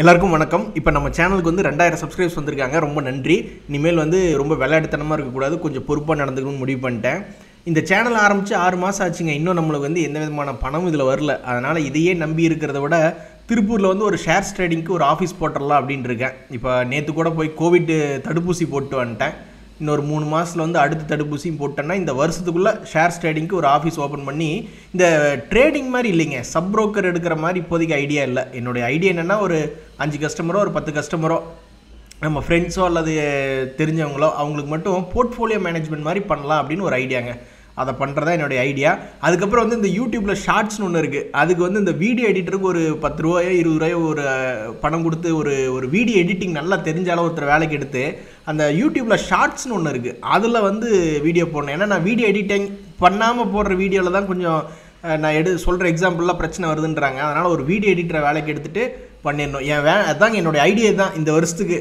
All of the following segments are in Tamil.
எல்லாருக்கும் வணக்கம் இப்போ நம்ம சேனலுக்கு வந்து ரெண்டாயிரம் சப்ஸ்கிரைப்ஸ் வந்திருக்காங்க ரொம்ப நன்றி இனிமேல் வந்து ரொம்ப விளையாட்டுத்தனமாக இருக்கக்கூடாது கொஞ்சம் பொறுப்பாக நடந்துக்கணும்னு முடிவு பண்ணிட்டேன் இந்த சேனல் ஆரம்பித்து ஆறு மாதம் ஆச்சுங்க இன்னும் நம்மளுக்கு வந்து எந்த விதமான பணம் இதில் வரல அதனால் இதையே நம்பி இருக்கிறத விட திருப்பூரில் வந்து ஒரு ஷேர் ட்ரேடிங்க்கு ஒரு ஆஃபீஸ் போட்டுடலாம் அப்படின்ட்டு இருக்கேன் இப்போ நேற்று கூட போய் கோவிட் தடுப்பூசி போட்டு வந்துட்டேன் இன்னொரு மூணு மாதத்தில் வந்து அடுத்த தடுப்பூசியும் போட்டோன்னா இந்த வருஷத்துக்குள்ளே ஷேர் ட்ரேடிங்க்கு ஒரு ஆஃபீஸ் ஓப்பன் பண்ணி இந்த ட்ரேடிங் மாதிரி இல்லைங்க சப் புரோக்கர் எடுக்கிற மாதிரி இப்போதைக்கு ஐடியா இல்லை என்னுடைய ஐடியா என்னென்னா ஒரு அஞ்சு கஸ்டமரோ ஒரு பத்து கஸ்டமரோ நம்ம ஃப்ரெண்ட்ஸோ அல்லது தெரிஞ்சவங்களோ அவங்களுக்கு மட்டும் போர்ட்ஃபோலியோ மேனேஜ்மெண்ட் மாதிரி பண்ணலாம் அப்படின்னு ஒரு ஐடியாங்க அதை பண்ணுறதா என்னுடைய ஐடியா அதுக்கப்புறம் வந்து இந்த யூடியூப்பில் ஷார்ட்ஸ்னு ஒன்று இருக்குது அதுக்கு வந்து இந்த வீடியோ எடிட்டருக்கு ஒரு பத்து ரூபாயோ இருபது ரூபாயோ ஒரு பணம் கொடுத்து ஒரு ஒரு வீடியோ எடிட்டிங் நல்லா தெரிஞ்சாலும் ஒருத்தர் வேலைக்கு எடுத்து அந்த யூடியூப்பில் ஷார்ட்ஸ்னு ஒன்று இருக்குது அதில் வந்து வீடியோ போடணும் ஏன்னா நான் வீடியோ எடிட்டிங் பண்ணாமல் போடுற வீடியோவில் தான் கொஞ்சம் நான் எடு சொல்கிற எக்ஸாம்பிளெலாம் பிரச்சனை வருதுன்றாங்க அதனால் ஒரு வீடியோ எடிட்டரை வேலைக்கு எடுத்துகிட்டு பண்ணிடணும் என் வே அதாங்க என்னுடைய ஐடியா தான் இந்த வருஷத்துக்கு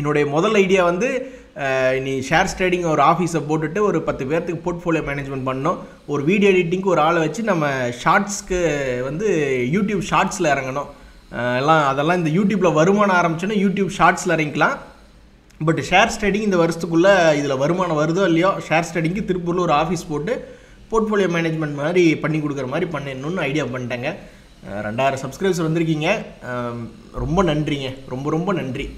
என்னுடைய முதல் ஐடியா வந்து இனி ஷேர் ட்ரேடிங் ஒரு ஆஃபீஸை போட்டுட்டு ஒரு பத்து பேர்த்துக்கு போர்ட்ஃபோலியோ மேனேஜ்மெண்ட் பண்ணோம் ஒரு வீடியோ எடிட்டிங்க்கு ஒரு ஆளை வச்சு நம்ம ஷார்ட்ஸ்க்கு வந்து யூடியூப் ஷார்ட்ஸில் இறங்கணும் எல்லாம் அதெல்லாம் இந்த யூடியூப்பில் வருமானம் ஆரம்பிச்சோன்னா யூடியூப் ஷார்ட்ஸில் இறங்கிக்கலாம் பட் ஷேர் ஸ்டடிங் இந்த வருஷத்துக்குள்ளே இதில் வருமானம் வருதோ இல்லையோ ஷேர் ஸ்டடிங்க்கு திருப்பூரில் ஒரு ஆஃபீஸ் போட்டு போர்ட்ஃபோலியோ மேனேஜ்மெண்ட் மாதிரி பண்ணி கொடுக்குற மாதிரி பண்ணிடணும்னு ஐடியா பண்ணிட்டேங்க ரெண்டாயிரம் சப்ஸ்கிரைபர்ஸ் வந்திருக்கீங்க ரொம்ப நன்றிங்க ரொம்ப ரொம்ப நன்றி